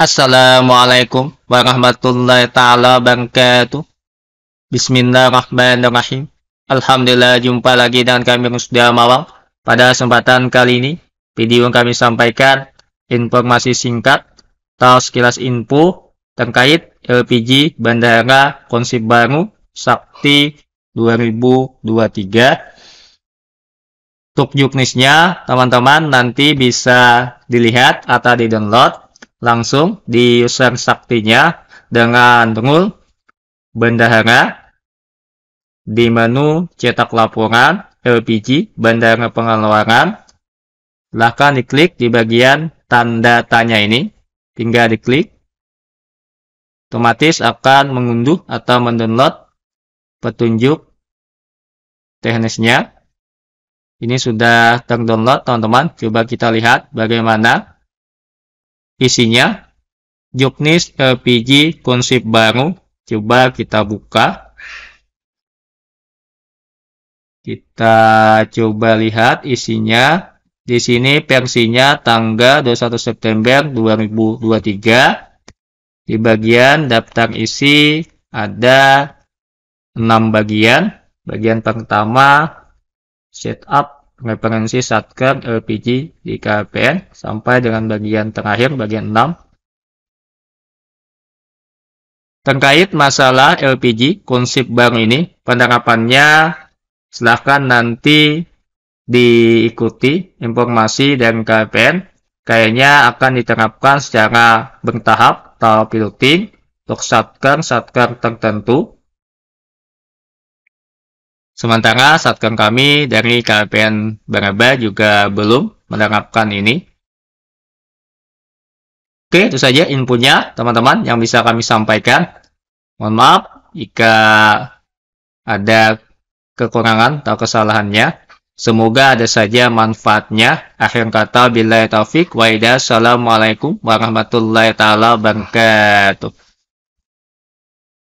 Assalamualaikum warahmatullahi taala wabarakatuh. Bismillahirrahmanirrahim. Alhamdulillah jumpa lagi dengan kami sudah Mawang. Pada kesempatan kali ini, video yang kami sampaikan informasi singkat atau sekilas info terkait LPG Bandara Konsep Baru Sakti 2023. Untuk juknisnya, teman-teman nanti bisa dilihat atau di-download langsung di user saktinya dengan rule bendahara di menu cetak laporan LPG bendahara pengeluaran silahkan diklik di bagian tanda tanya ini tinggal diklik otomatis akan mengunduh atau mendownload petunjuk teknisnya ini sudah terdownload teman-teman coba kita lihat bagaimana Isinya juknis LPG konsep baru. Coba kita buka. Kita coba lihat isinya. Di sini versinya tanggal 21 September 2023. Di bagian daftar isi ada 6 bagian. Bagian pertama setup referensi satker LPG di KPN sampai dengan bagian terakhir, bagian 6. Terkait masalah LPG, konsep bank ini, penerapannya silahkan nanti diikuti informasi dan KPN. Kayaknya akan diterapkan secara bertahap, atau piloting, untuk satker-satker tertentu Sementara Satgas kami dari KPN Baraba juga belum menerapkan ini. Oke, itu saja inputnya teman-teman yang bisa kami sampaikan. Mohon maaf jika ada kekurangan atau kesalahannya. Semoga ada saja manfaatnya. Akhir kata, bila taufik, waidah, assalamualaikum warahmatullahi taala wabarakatuh.